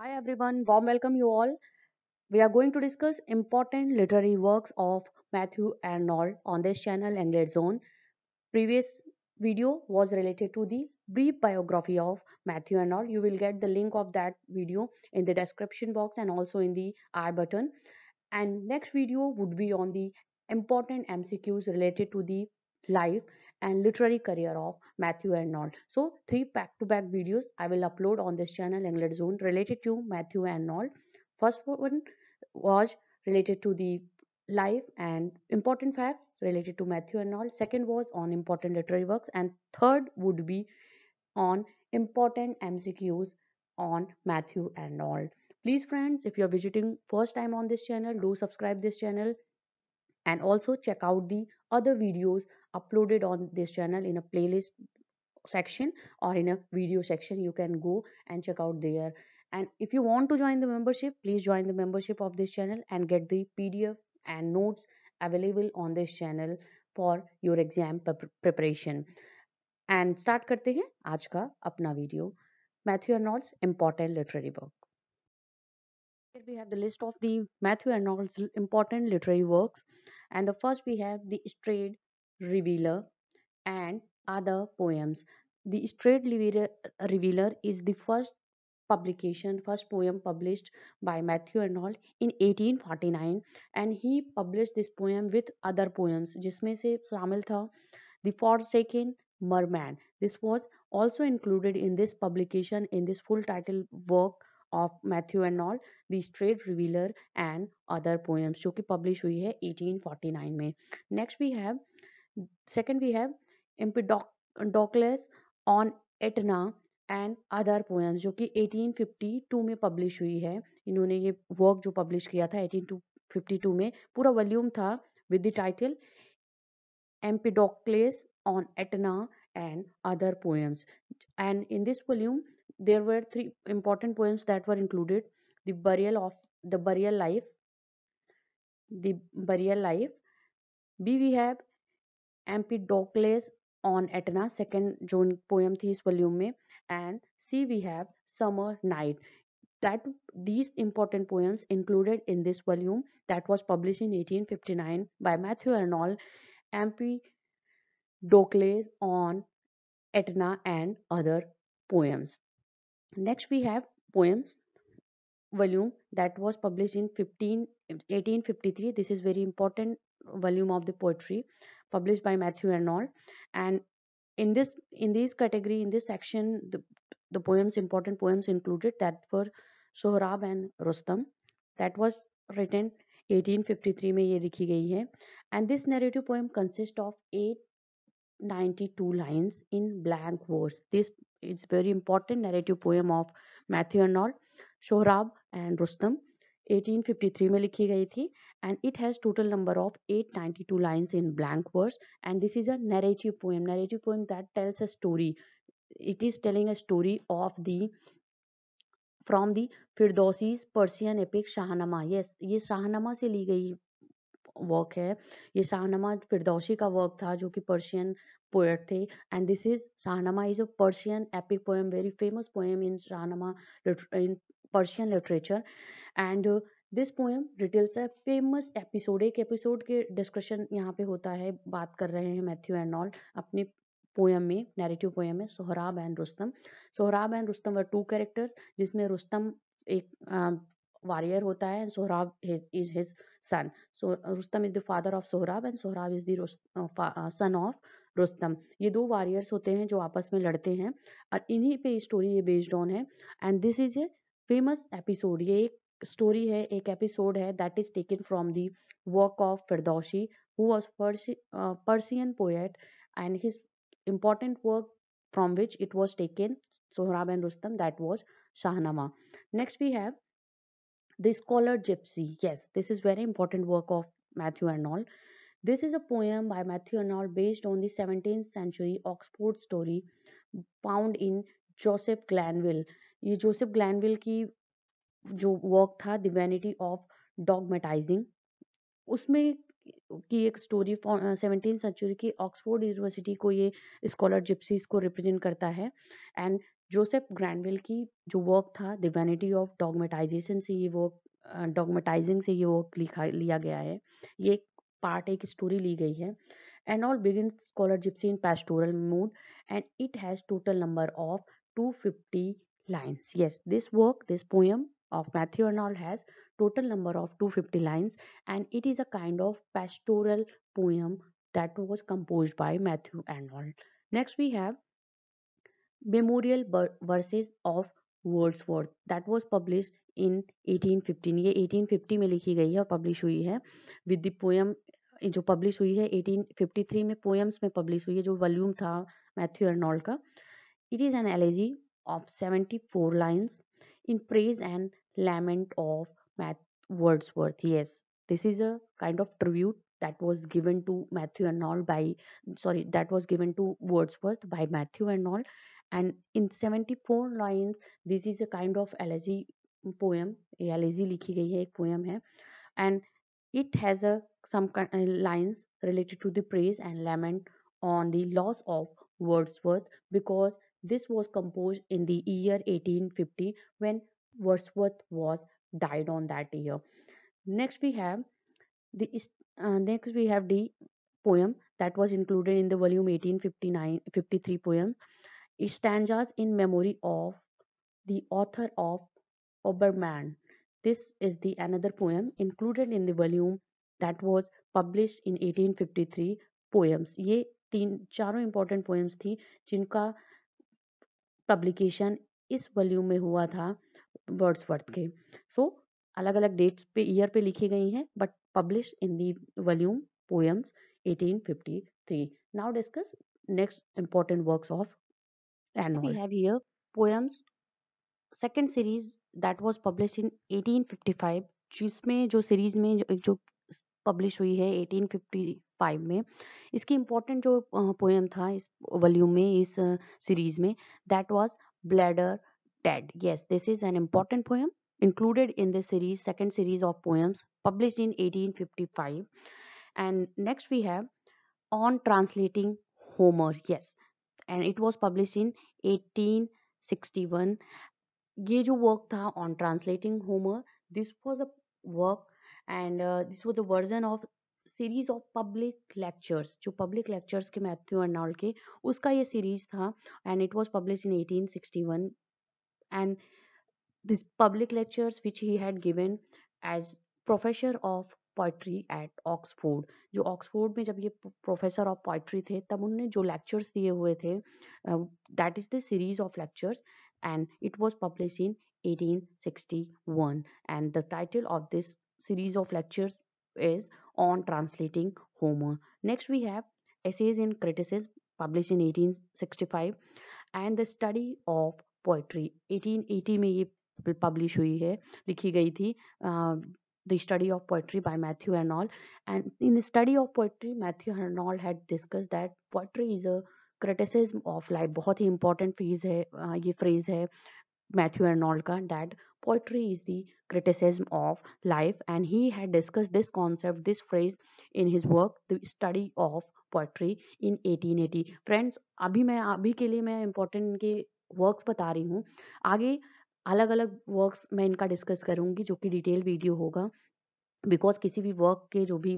Hi everyone, warm welcome you all. We are going to discuss important literary works of Matthew Arnold on this channel English zone. Previous video was related to the brief biography of Matthew Arnold. You will get the link of that video in the description box and also in the I button. And next video would be on the important MCQs related to the life and literary career of Matthew Arnold. So three back-to-back videos I will upload on this channel England Zone related to Matthew Arnold. First one was related to the life and important facts related to Matthew Arnold. Second was on important literary works and third would be on important MCQs on Matthew Arnold. Please friends, if you are visiting first time on this channel, do subscribe this channel and also check out the other videos uploaded on this channel in a playlist section or in a video section you can go and check out there and if you want to join the membership please join the membership of this channel and get the pdf and notes available on this channel for your exam preparation and start करते हैं आज का अपना video Matthew Arnold's important literary work. Here we have the list of the Matthew Arnold's important literary works and the first we have the Strayed Revealer, and other poems. The Straight Revealer is the first publication, first poem published by Matthew Arnold in 1849 and he published this poem with other poems जिसमें से The Forsaken Merman. This was also included in this publication in this full title work of Matthew Arnold, The Straight Revealer and Other Poems which कि publish 1849 Next we have second we have Empedocles on Etna and other poems जो कि 1852 में publish हुई है इन्होंने ये work जो publish किया था 1852 में पूरा वॉल्यूम था with the title Empedocles on Etna and other poems and in this volume there were three important poems that were included the burial of the burial life the burial life be we have Empedocles on Etna, second June poem this volume and C we have Summer Night. That these important poems included in this volume that was published in 1859 by Matthew Arnold, Empedocles on Etna and other poems. Next we have poems volume that was published in 15, 1853. This is very important volume of the poetry published by Matthew Arnold. And in this in this category, in this section, the poems, important poems included that were Sohrab and Rustam. That was written 1853. And this narrative poem consists of 892 lines in blank verse. This is very important narrative poem of Matthew Arnold, Sohrab and Rustam. 1853 में लिखी गई थी and it has total number of 892 lines in blank verse and this is a narrative poem narrative poem that tells a story it is telling a story of the from the Firdausi's Persian epic Shahnameh yes ये शाहनामा से ली गई work है ये शाहनामा फिरदौसी का work था जो कि Persian poet थे and this is Shahnameh is a Persian epic poem very famous poem in Shahnameh in Persian literature and this poem details a famous episode एक एपिसोड के डिस्कशन यहाँ पे होता है बात कर रहे हैं मैथ्यू एंड ऑल अपने पोएम में नैरेटिव पोएम में Sohrab and Rustam Sohrab and Rustam were two characters जिसमें रुस्तम एक वारियर होता है and sohrab is his son son is the father of Sohrab and sohrab is sohrab is of Rustam uh, uh, ये दो warriors होते हैं जो आपस में लड़ते हैं और इन्हीं पे स्टोरी ये बेस्ड ऑन है and this is a Famous episode. ये एक स्टोरी है एक एपिसोड है that is taken from the work of Firdausi who was Persian poet and his important work from which it was taken Sohrab and Rustam that was Shahnama next we have the scholar gypsy yes this is very important work of Matthew Arnold this is a poem by Matthew Arnold based on the 17th century Oxford story found in Joseph Glanville ये Joseph Glanvill की जो work था the vanity of डॉगमेटाइजिंग उसमें की एक story seventeen century की Oxford University को ये स्कॉलर जिप्सीज को रिप्रेजेंट करता है एंड जोसेफ ग्रैंडविल की जो वर्क था द वैनिटी ऑफ डॉगमेटाइजेशन से ये वर्क डॉगमेटाइजिंग से ये वर्क लिखा लिया गया है ये एक पार्ट एक स्टोरी ली गई है and all begin scholar gypsy in pastoral mood and it has total number of two fifty lines. Yes, this work, this poem of Matthew Arnold has total number of 250 lines and it is a kind of pastoral poem that was composed by Matthew Arnold. Next we have Memorial Verses of Wordsworth that was published in 1815 ये 1850 में लिखी गई है और publish हुई है with the poem जो publish हुई है 1853 में पोएम्स में पब्लिश हुई है जो वॉल्यूम था मैथ्यू अर्नॉल्ड का it is an elegy of 74 lines in praise and lament of Wordsworth. Yes, this is a kind of tribute that was given to Matthew Arnold by sorry that was given to Wordsworth by Matthew Arnold and in 74 lines this is a kind of elegy poem elegy लिखी गई है poem hai. and it has a some uh, lines related to the praise and lament on the loss of Wordsworth because this was composed in the year 1850 when Wordsworth was died on that year. Next we have the uh, next we have the poem that was included in the volume 1859 53 poem. It stanzas in memory of the author of Obermann. This is the another poem included in the volume that was published in 1853 poems. ये तीन चारों important poems थी जिनका publication इस volume में हुआ था Wordsworth के सो so, अलग अलग डेट्स पे ईयर पे लिखी गई हैं but publish in the volume poems 1853 now discuss next important works of and we have here poems second series that was publish in 1855 जिसमें जो सीरीज में जो, जो पब्लिश हुई है 1855 में इसकी इम्पोर्टेंट जो पोएम था इस वॉल्यूम में इस सीरीज में that was Balder Dead yes this is an important poem included in the series second series of poems publish in 1855 and next we have on translating Homer yes and it was publish in eighteen ये जो work था on translating Homer this was a work and uh, this was a version of series of public lectures जो public lectures के Matthew Arnold के उसका ये series था and it was publish in 1861 and this public lectures which he had given as professor of poetry at Oxford जो Oxford में जब ये प्रोफेसर ऑफ पोइट्री थे तब उन्होंने जो लेक्चर्स दिए हुए थे that is the series of lectures and it was publish in 1861 and the title of this series of lectures is on translating Homer. Next we have Essays in Criticism published in 1865 and the study of poetry 1880 में ये published हुई है लिखी गई थी the study of poetry by Matthew Arnold and in the study of poetry Matthew Arnold had discussed that poetry is a criticism of life बहुत important phrase है ये phrase है मैथ्यू एर्नॉल्ड का that Poetry is the criticism of life, and he had discussed this concept, this phrase, in his work, The Study of poetry in 1880 friends अभी मैं अभी के लिए मैं इम्पोर्टेंट इनके वर्क्स बता रही हूँ आगे अलग अलग वर्क्स मैं इनका डिस्कस करूँगी जो कि डिटेल वीडियो होगा बिकॉज किसी भी वर्क के जो भी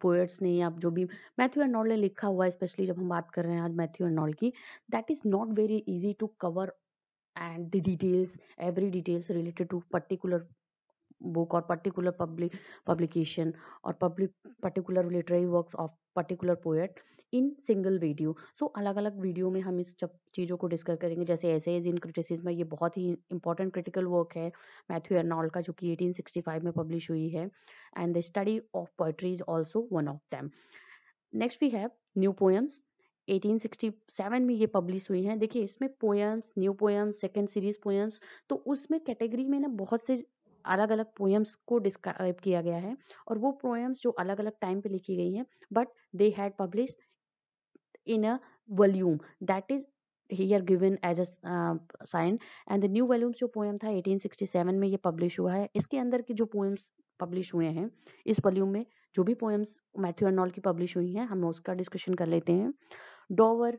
पोएट्स ने या जो भी मैथ्यू एंड ने लिखा हुआ है स्पेशली जब हम बात कर रहे हैं आज मैथ्यू एंड की that is not very easy to cover and the details every details related to particular book or particular public publication or public particular literary works of particular poet in single video so so, अलग अलग video में हम इस सब चीज़ों को discuss करेंगे जैसे एसेज इन क्रिटिसिज्म में ये बहुत ही इंपॉर्टेंट क्रिटिकल वर्क है मैथ्यू एर्नॉल का जो कि 1865 में पब्लिश हुई है and the study of poetry is also one of them next we have new poems 1867 में ये पब्लिश हुई हैं देखिए इसमें poems new poems second series poems तो उसमें कैटेगरी में ना बहुत से अलग अलग पोएम्स को डिस्क्राइब किया गया है और वो पोएम्स जो अलग अलग टाइम पे लिखी गई हैं but they had publish in a volume that is here given as a sign and the new volumes जो पोएम था 1867 में ये पब्लिश हुआ है इसके अंदर के जो पोएम्स पब्लिश हुए हैं इस वॉल्यूम में जो भी पोएम्स मैथ्यू अर्नॉल की पब्लिश हुई हैं हम उसका डिस्कशन कर लेते हैं dover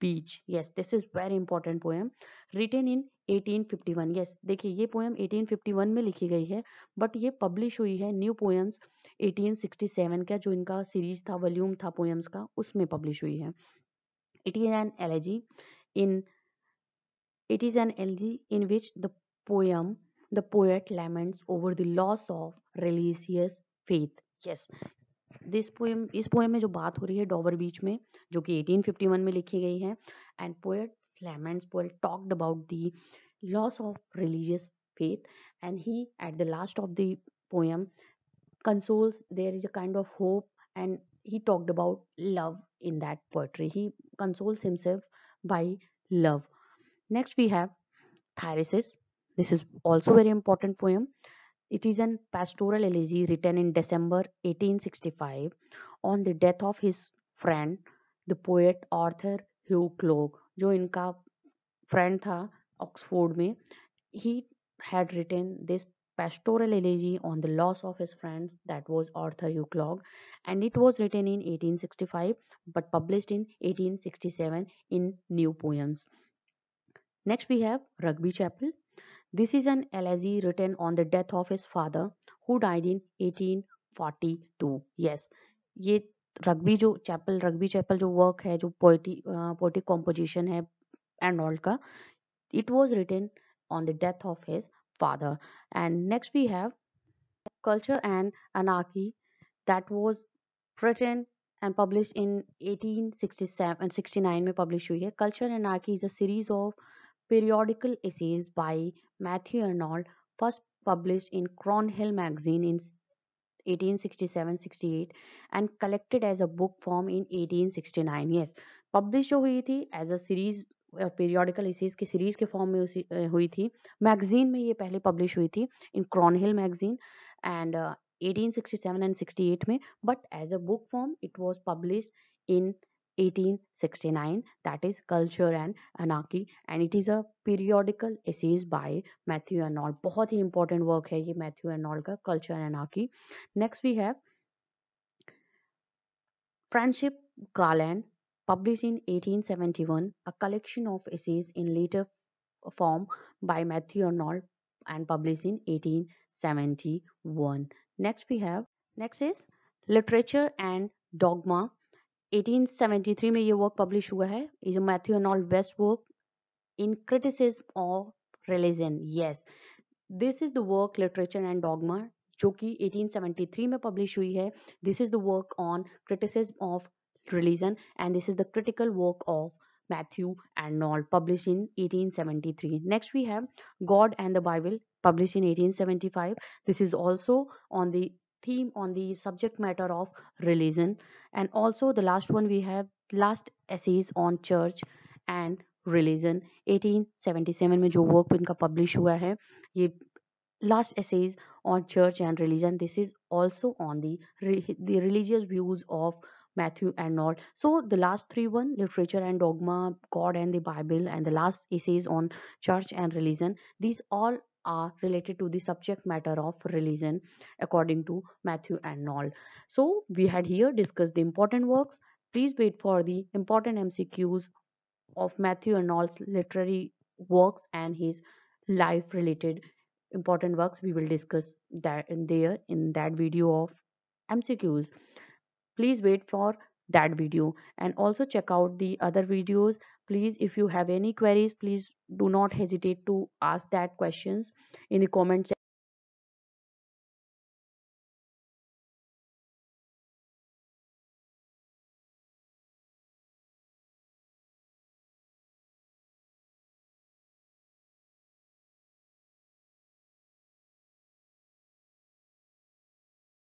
beach yes this is very important poem written in 1851 yes देखिए ये पोएम 1851 में लिखी गई है बट ये पब्लिश हुई है न्यू पोएम्स 1867 का जो इनका सीरीज था वॉल्यूम था पोएम्स का उसमें पब्लिश हुई है it is an elegy in it is an elegy in which the poem the poet laments over the loss of religious faith yes this poem इस पोएम में जो बात हो रही है डॉबर बीच में जो कि 1851 में लिखी गई है and poet laments poet talked about the loss of religious faith and he at the last of the poem consoles there is a kind of hope and he talked about love in that poetry he consoles himself by love next we have Thyrsis this is also very important poem It is an pastoral elegy written in December 1865 on the death of his friend, the poet Arthur Hugh Clough, जो इनका friend था Oxford में He had written this pastoral elegy on the loss of his friends that was Arthur Hugh Clough, and it was written in 1865 but published in 1867 in New Poems. Next we have Rugby Chapel this is an elegy written on the death of his father who died in 1842. Yes, ये Rugby जो Chapel Rugby Chapel जो work है जो पोइटी poetic composition है and all का it was written on the death of his father and next we have culture and anarchy that was written and published in 1867 and 69 में published हुई है culture and anarchy is a series of periodical essays by Matthew Arnold first published in Cornhill magazine in 1867-68 and collected as a book form in 1869 yes published हुई थी as a series periodical essays की series के form में हुई थी magazine में ये पहले पब्लिश हुई थी in Cornhill magazine and 1867 and 68 में but as a book form it was publish in 1869 that is culture and anarchy and it is a periodical essays by matthew arnold बहुत important work है ये matthew arnold culture and anarchy next we have friendship garland published in 1871 a collection of essays in later form by matthew arnold and published in 1871 next we have next is literature and dogma 1873 में ये work publish हुआ है is a Matthew Arnold best work in criticism of religion yes this is the work Literature and Dogma जो कि 1873 में publish हुई है this is the work on criticism of religion and this is the critical work of Matthew एंड नॉल publish in 1873 next we have God and the Bible publish in 1875 this is also on the theme on the subject matter of religion and also the last one we have last essays on church and religion 1877 में जो work इनका publish हुआ है ये last essays on church and religion this is also on the, re the religious views of matthew and arnold so the last three one literature and dogma god and the bible and the last essays on church and religion these all are related to the subject matter of religion according to Matthew and Noll. So we had here discussed the important works. Please wait for the important MCQs of Matthew and Noll's literary works and his life related important works. We will discuss that in there in that video of MCQs. Please wait for that video and also check out the other videos please if you have any queries please do not hesitate to ask that questions in the comment section.